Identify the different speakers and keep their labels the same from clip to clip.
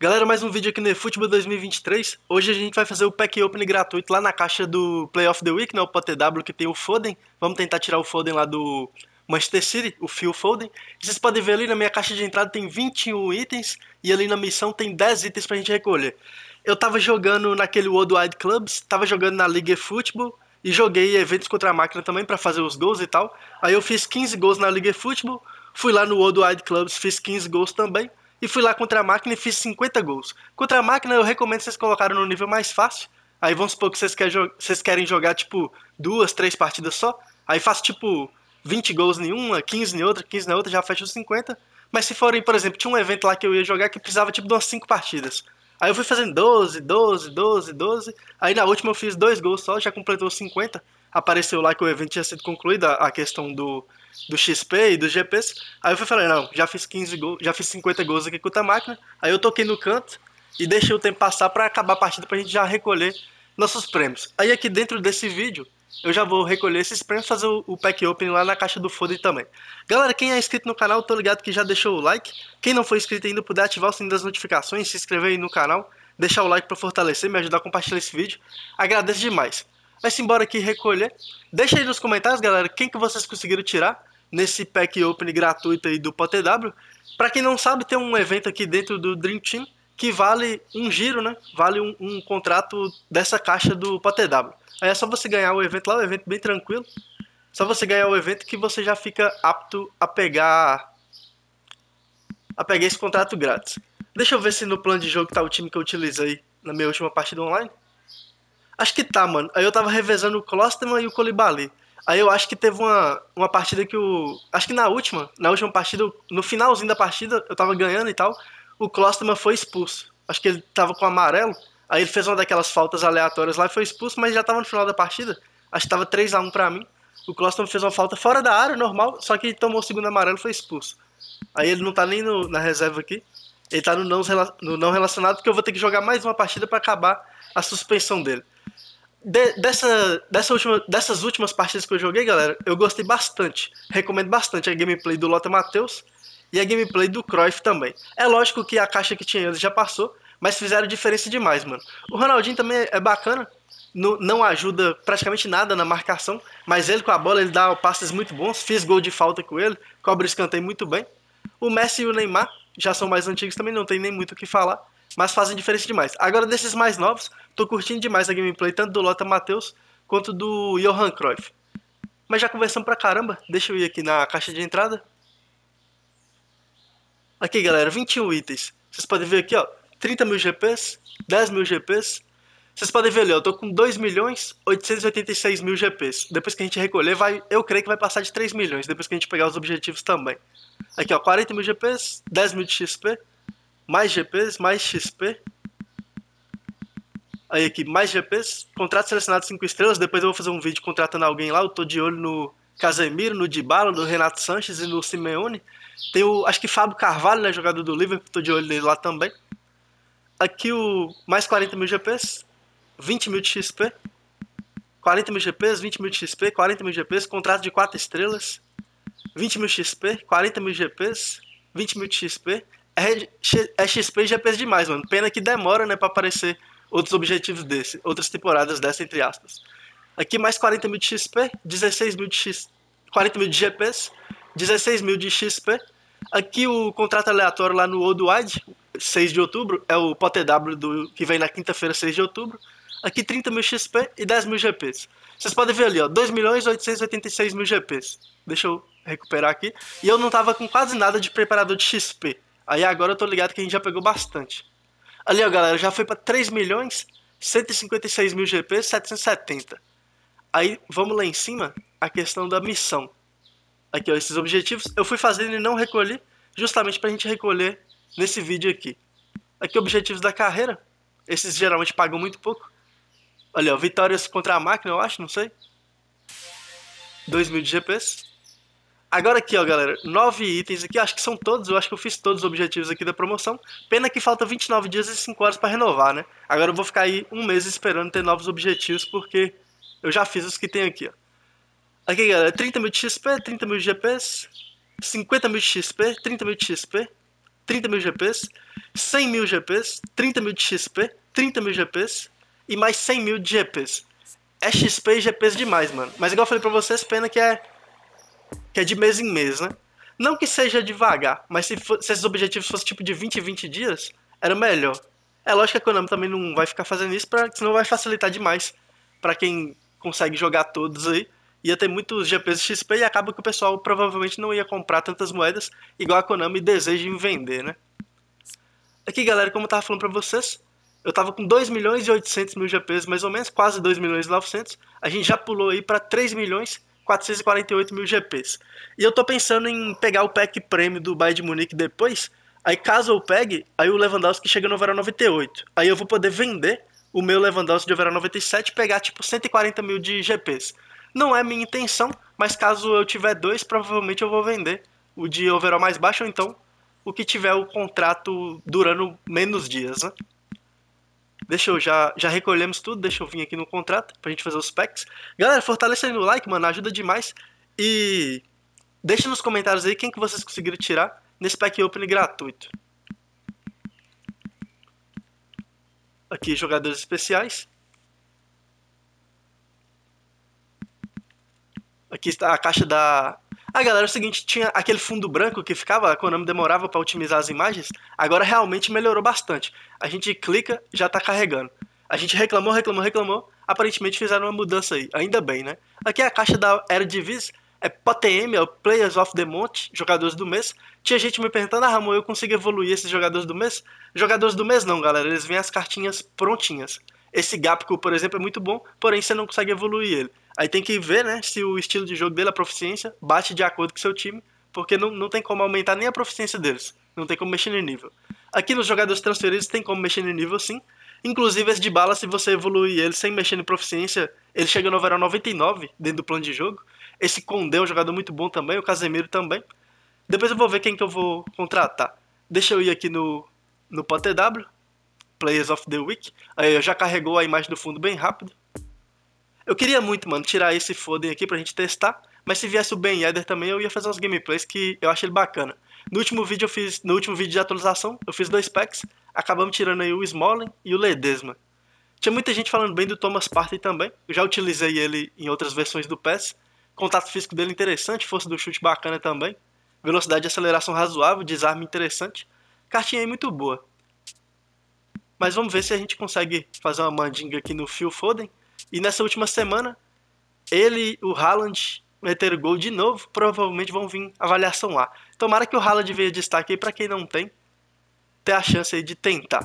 Speaker 1: Galera, mais um vídeo aqui no eFootball 2023. Hoje a gente vai fazer o pack open gratuito lá na caixa do Play of the Week, né, o POTW, que tem o Foden. Vamos tentar tirar o Foden lá do Manchester City, o Phil Foden. Vocês podem ver ali na minha caixa de entrada tem 21 itens e ali na missão tem 10 itens pra gente recolher. Eu tava jogando naquele Worldwide Clubs, tava jogando na Liga eFootball e joguei eventos contra a máquina também para fazer os gols e tal. Aí eu fiz 15 gols na Liga eFootball, fui lá no Worldwide Clubs, fiz 15 gols também e fui lá contra a máquina e fiz 50 gols. Contra a máquina eu recomendo vocês colocarem no nível mais fácil. Aí vamos supor que vocês, quer jo vocês querem jogar tipo duas, três partidas só. Aí faço tipo 20 gols em uma, 15 em outra, 15 na outra, já fecho os 50. Mas se forem, por exemplo, tinha um evento lá que eu ia jogar que precisava tipo de umas 5 partidas. Aí eu fui fazendo 12, 12, 12, 12. Aí na última eu fiz dois gols só, já completou 50 apareceu lá que o evento tinha sido concluído, a questão do, do XP e do GPs. Aí eu fui falei, não, já fiz 15 gols, já fiz 50 gols aqui com a máquina. Aí eu toquei no canto e deixei o tempo passar para acabar a partida pra gente já recolher nossos prêmios. Aí aqui dentro desse vídeo, eu já vou recolher esses prêmios fazer o, pack opening lá na caixa do Foda também. Galera, quem é inscrito no canal, tô ligado que já deixou o like. Quem não foi inscrito ainda, puder ativar o sininho das notificações, se inscrever aí no canal, deixar o like para fortalecer, me ajudar a compartilhar esse vídeo. Agradeço demais. Vai-se embora aqui recolher. Deixa aí nos comentários, galera, quem que vocês conseguiram tirar nesse pack open gratuito aí do PTW? Pra quem não sabe, tem um evento aqui dentro do Dream Team que vale um giro, né? Vale um, um contrato dessa caixa do PTW. Aí é só você ganhar o evento lá, o evento bem tranquilo. Só você ganhar o evento que você já fica apto a pegar a pegar esse contrato grátis. Deixa eu ver se no plano de jogo tá o time que eu utilizei na minha última partida online. Acho que tá, mano. Aí eu tava revezando o Klosterman e o Colibali. Aí eu acho que teve uma, uma partida que o. Acho que na última, na última partida, no finalzinho da partida, eu tava ganhando e tal. O Klosterman foi expulso. Acho que ele tava com amarelo. Aí ele fez uma daquelas faltas aleatórias lá e foi expulso, mas já tava no final da partida. Acho que tava 3x1 pra mim. O Klosterman fez uma falta fora da área, normal, só que tomou o segundo amarelo e foi expulso. Aí ele não tá nem no, na reserva aqui. Ele tá no não, no não relacionado porque eu vou ter que jogar mais uma partida para acabar a suspensão dele. De, dessa, dessa última, dessas últimas partidas que eu joguei, galera, eu gostei bastante. Recomendo bastante a gameplay do Lota Matheus e a gameplay do Cruyff também. É lógico que a caixa que tinha eles já passou, mas fizeram diferença demais, mano. O Ronaldinho também é bacana, no, não ajuda praticamente nada na marcação, mas ele com a bola ele dá passes muito bons, fiz gol de falta com ele, o escanteio muito bem. O Messi e o Neymar já são mais antigos também, não tem nem muito o que falar, mas fazem diferença demais. Agora, desses mais novos, tô curtindo demais a gameplay, tanto do Lota Matheus quanto do Johan Cruyff. Mas já conversamos pra caramba, deixa eu ir aqui na caixa de entrada. Aqui, galera, 21 itens. Vocês podem ver aqui, ó, 30 mil GPs, 10 mil GPs, vocês podem ver ali, eu tô com 2 milhões 886 mil GPs. Depois que a gente recolher, vai, eu creio que vai passar de 3 milhões, depois que a gente pegar os objetivos também. Aqui, ó, 40 mil GPs, 10 mil de XP, mais GPs, mais XP. Aí aqui, mais GPs, contrato selecionado 5 estrelas, depois eu vou fazer um vídeo contratando alguém lá, eu tô de olho no Casemiro, no Dybala, no Renato Sanches e no Simeone. Tem o, acho que Fábio Carvalho, né, jogador do Liverpool, tô de olho nele lá também. Aqui o mais 40 mil GPs, 20 mil de XP, 40 mil GPs, 20 mil de XP, 40 mil GPs, contrato de 4 estrelas, 20 mil XP, 40 mil GPs, 20 mil de XP. É, é XP e GPs demais, mano. Pena que demora, né, pra aparecer outros objetivos desse, outras temporadas dessa, entre aspas. Aqui mais 40 mil de XP, 16 mil de X... 40 mil de GPs, 16 mil de XP. Aqui o contrato aleatório lá no Worldwide, 6 de outubro, é o POTW do, que vem na quinta-feira, 6 de outubro aqui 30 mil XP e 10 mil GPs. Vocês podem ver ali, ó, 2 milhões 886 mil GPs. Deixa eu recuperar aqui. E eu não tava com quase nada de preparador de XP. Aí agora eu tô ligado que a gente já pegou bastante. Ali, ó, galera, já foi pra 3 milhões 156 mil GPs, 770. Aí, vamos lá em cima, a questão da missão. Aqui, ó, esses objetivos. Eu fui fazendo e não recolhi, justamente pra gente recolher nesse vídeo aqui. Aqui, objetivos da carreira. Esses geralmente pagam muito pouco. Olha, vitórias contra a máquina, eu acho, não sei. 2 mil de GPs. Agora aqui, ó, galera, nove itens aqui, acho que são todos, eu acho que eu fiz todos os objetivos aqui da promoção. Pena que falta 29 dias e 5 horas para renovar, né? Agora eu vou ficar aí um mês esperando ter novos objetivos, porque eu já fiz os que tem aqui, ó. Aqui, galera, 30 mil de XP, 30 mil de GPs, 50 mil de XP, 30 mil de XP, 30 mil GPs, 100 mil GPs, 30 mil de XP, 30 mil GPs, e mais 100 mil de GPs. É XP e GPs demais, mano. Mas igual eu falei pra vocês, pena que é. Que é de mês em mês, né? Não que seja devagar, mas se, for, se esses objetivos fossem tipo de 20 em 20 dias, era melhor. É lógico que a Konami também não vai ficar fazendo isso, pra, senão vai facilitar demais para quem consegue jogar todos aí. Ia ter muitos GPs XP e acaba que o pessoal provavelmente não ia comprar tantas moedas, igual a Konami deseja em vender, né? Aqui, galera, como eu tava falando pra vocês, eu tava com 2 milhões e 800 mil GPs, mais ou menos, quase 2 milhões e 900. A gente já pulou aí para 3 milhões 448 mil GPs. E eu tô pensando em pegar o pack prêmio do Bayern de Munique depois. Aí caso eu pegue, aí o Lewandowski chega no overall 98. Aí eu vou poder vender o meu Lewandowski de overall 97 e pegar tipo 140 mil de GPs. Não é minha intenção, mas caso eu tiver dois, provavelmente eu vou vender o de overall mais baixo ou então o que tiver o contrato durando menos dias, né? Deixa eu já, já recolhemos tudo, deixa eu vir aqui no contrato pra gente fazer os packs. Galera, aí no like, mano, ajuda demais. E deixa nos comentários aí quem que vocês conseguiram tirar nesse pack open gratuito. Aqui, jogadores especiais. Aqui está a caixa da a ah, galera, é o seguinte, tinha aquele fundo branco que ficava, a Konami demorava para otimizar as imagens, agora realmente melhorou bastante. A gente clica, já está carregando. A gente reclamou, reclamou, reclamou, aparentemente fizeram uma mudança aí, ainda bem, né? Aqui é a caixa da Era Divis, é POTM, é o Players of the Month, jogadores do mês. Tinha gente me perguntando, ah, Ramon, eu consigo evoluir esses jogadores do mês? Jogadores do mês não, galera, eles vêm as cartinhas prontinhas esse Gapco, por exemplo, é muito bom, porém você não consegue evoluir ele. Aí tem que ver, né, se o estilo de jogo dele, a proficiência, bate de acordo com seu time, porque não, não tem como aumentar nem a proficiência deles. Não tem como mexer no nível. Aqui nos jogadores transferidos tem como mexer no nível sim. Inclusive esse de bala, se você evoluir ele sem mexer em proficiência, ele chega no overall 99 dentro do plano de jogo. Esse Condé é um jogador muito bom também, o Casemiro também. Depois eu vou ver quem que eu vou contratar. Deixa eu ir aqui no, no PTW Players of the Week. Aí já carregou a imagem do fundo bem rápido. Eu queria muito, mano, tirar esse Foden aqui pra gente testar. Mas se viesse o Ben Yedder também, eu ia fazer uns gameplays que eu acho ele bacana. No último vídeo eu fiz, no último vídeo de atualização, eu fiz dois packs, acabamos tirando aí o Smalling e o Ledesma. Tinha muita gente falando bem do Thomas Partey também. Eu já utilizei ele em outras versões do PES. Contato físico dele interessante, força do chute bacana também. Velocidade e aceleração razoável, desarme interessante. Cartinha aí muito boa. Mas vamos ver se a gente consegue fazer uma mandinga aqui no Phil Foden. E nessa última semana, ele, o Haaland, meter gol de novo, provavelmente vão vir avaliação lá. Tomara que o Haaland veja destaque aí para quem não tem, ter a chance aí de tentar.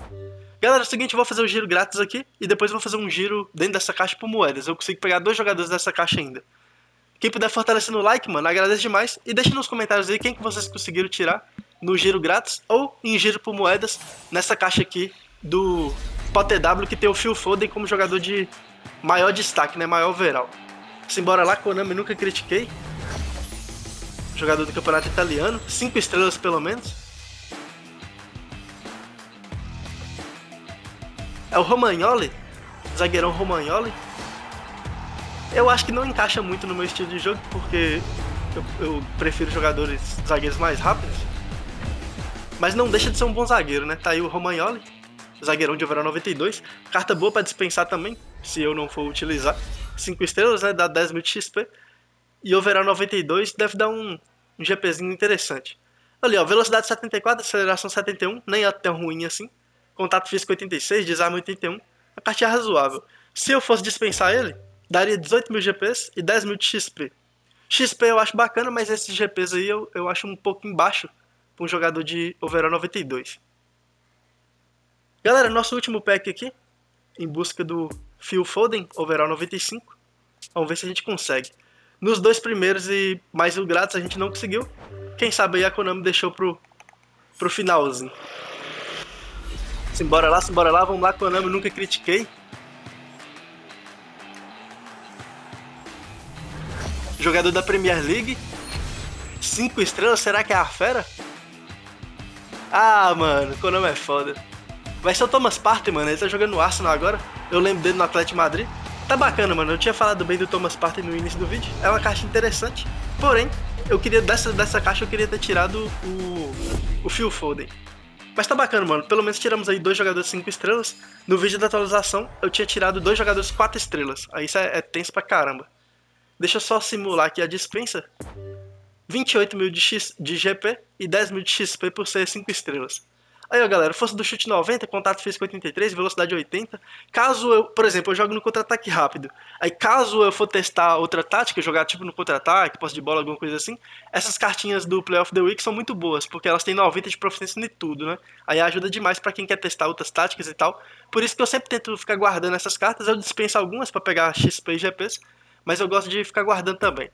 Speaker 1: Galera, é o seguinte, eu vou fazer o um giro grátis aqui e depois vou fazer um giro dentro dessa caixa por moedas. Eu consigo pegar dois jogadores dessa caixa ainda. Quem puder fortalecer no like, mano, agradeço demais. E deixe nos comentários aí quem que vocês conseguiram tirar no giro grátis ou em giro por moedas nessa caixa aqui do PTW que tem o Phil Foden como jogador de maior destaque, né? Maior overall. Simbora lá, Konami nunca critiquei. Jogador do campeonato italiano, cinco estrelas pelo menos. É o Romagnoli, zagueirão Romagnoli. Eu acho que não encaixa muito no meu estilo de jogo, porque eu, eu prefiro jogadores zagueiros mais rápidos. Mas não deixa de ser um bom zagueiro, né? Tá aí o Romagnoli zagueirão de overall 92. Carta boa para dispensar também, se eu não for utilizar. 5 estrelas, né? Dá 10 mil de XP. E overall 92 deve dar um, um GPzinho interessante. Ali, ó, velocidade 74, aceleração 71, nem é tão ruim assim. Contato físico 86, desarme 81. A carta é razoável. Se eu fosse dispensar ele, daria 18 mil GPs e 10 mil de XP. XP eu acho bacana, mas esses GPs aí eu, eu acho um pouco embaixo para um jogador de overall 92. Galera, nosso último pack aqui, em busca do Phil Foden, overall 95. Vamos ver se a gente consegue. Nos dois primeiros e mais o grátis a gente não conseguiu. Quem sabe aí a Konami deixou pro, pro finalzinho. Simbora lá, simbora lá, vamos lá, Konami, nunca critiquei. Jogador da Premier League. Cinco estrelas, será que é a fera? Ah, mano, Konami é foda. Vai ser o Thomas Partey, mano. Ele tá jogando no Arsenal agora. Eu lembro dele no Atlético Madrid. Tá bacana, mano. Eu tinha falado bem do Thomas Partey no início do vídeo. É uma caixa interessante. Porém, eu queria dessa, dessa caixa eu queria ter tirado o, o Phil Foden. Mas tá bacana, mano. Pelo menos tiramos aí dois jogadores 5 estrelas. No vídeo da atualização, eu tinha tirado dois jogadores 4 estrelas. Aí isso é, é tenso pra caramba. Deixa eu só simular aqui a dispensa. 28 mil de, X, de GP e 10 mil de XP por ser 5 estrelas. Aí, ó, galera, força do chute 90, contato físico 83, velocidade 80. Caso eu, por exemplo, eu jogo no contra-ataque rápido. Aí, caso eu for testar outra tática, jogar tipo no contra-ataque, posse de bola, alguma coisa assim, essas cartinhas do Play of the Week são muito boas, porque elas têm 90 de proficiência em tudo, né? Aí ajuda demais para quem quer testar outras táticas e tal. Por isso que eu sempre tento ficar guardando essas cartas. Eu dispenso algumas para pegar XP e GPs, mas eu gosto de ficar guardando também.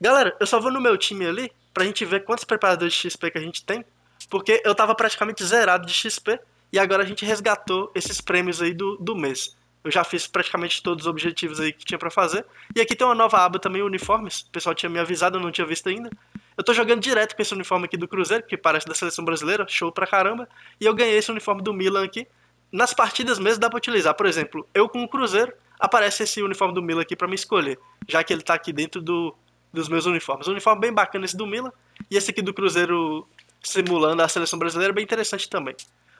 Speaker 1: Galera, eu só vou no meu time ali pra gente ver quantos preparadores de XP que a gente tem porque eu tava praticamente zerado de XP e agora a gente resgatou esses prêmios aí do, do mês. Eu já fiz praticamente todos os objetivos aí que tinha para fazer. E aqui tem uma nova aba também, uniformes. O pessoal tinha me avisado, eu não tinha visto ainda. Eu tô jogando direto com esse uniforme aqui do Cruzeiro, que parece da seleção brasileira, show pra caramba. E eu ganhei esse uniforme do Milan aqui. Nas partidas mesmo dá pra utilizar. Por exemplo, eu com o Cruzeiro, aparece esse uniforme do Milan aqui para me escolher, já que ele tá aqui dentro do, dos meus uniformes. Um uniforme bem bacana esse do Milan. E esse aqui do Cruzeiro simulando a seleção brasileira, é bem interessante também.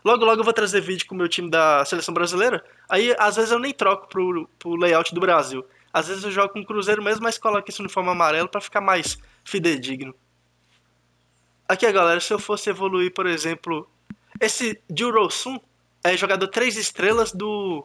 Speaker 1: Logo, logo eu vou trazer vídeo com o meu time da seleção brasileira. Aí, às vezes, eu nem troco pro, pro layout do Brasil. Às vezes eu jogo com o Cruzeiro mesmo, mas coloco esse uniforme amarelo para ficar mais fidedigno. Aqui, galera, se eu fosse evoluir, por exemplo, esse Jurosun é jogador 3 estrelas do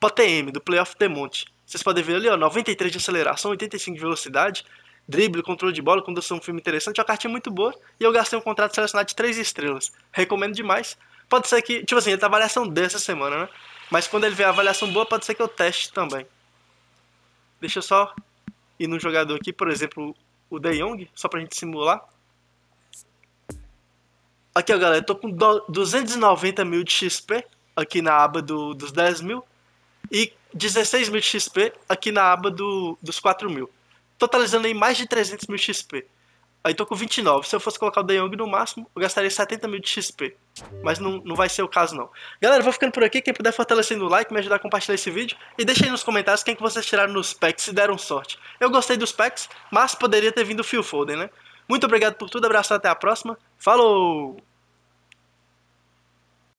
Speaker 1: PTM, do Playoff Demonte. Vocês podem ver ali, ó, 93 de aceleração, 85 de velocidade, drible, controle de bola, condução um filme interessante. É uma cartinha muito boa e eu gastei um contrato selecionado de 3 estrelas. Recomendo demais. Pode ser que, tipo assim, ele tá avaliação D essa semana, né? Mas quando ele vê a avaliação boa, pode ser que eu teste também. Deixa eu só ir num jogador aqui, por exemplo, o De Jong, só pra gente simular. Aqui, ó, galera, eu tô com 290 mil de XP aqui na aba do, dos 10 mil e 16 mil de XP aqui na aba do, dos 4 mil totalizando aí mais de 300 mil XP. Aí tô com 29. Se eu fosse colocar o De no máximo, eu gastaria 70 mil de XP. Mas não, não vai ser o caso, não. Galera, vou ficando por aqui. Quem puder fortalecer no like, me ajudar a compartilhar esse vídeo. E deixa aí nos comentários quem que vocês tiraram nos packs, se deram sorte. Eu gostei dos packs, mas poderia ter vindo o Phil Foden, né? Muito obrigado por tudo, abraço até a próxima. Falou!